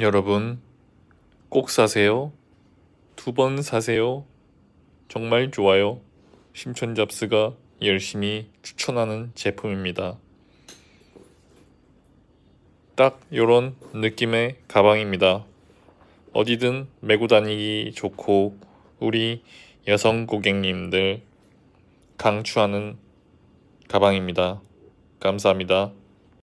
여러분 꼭 사세요. 두 번 사세요. 정말 좋아요. 심천잡스가 열심히 추천하는 제품입니다. 딱 요런 느낌의 가방입니다. 어디든 메고 다니기 좋고 우리 여성 고객님들 강추하는 가방입니다. 감사합니다.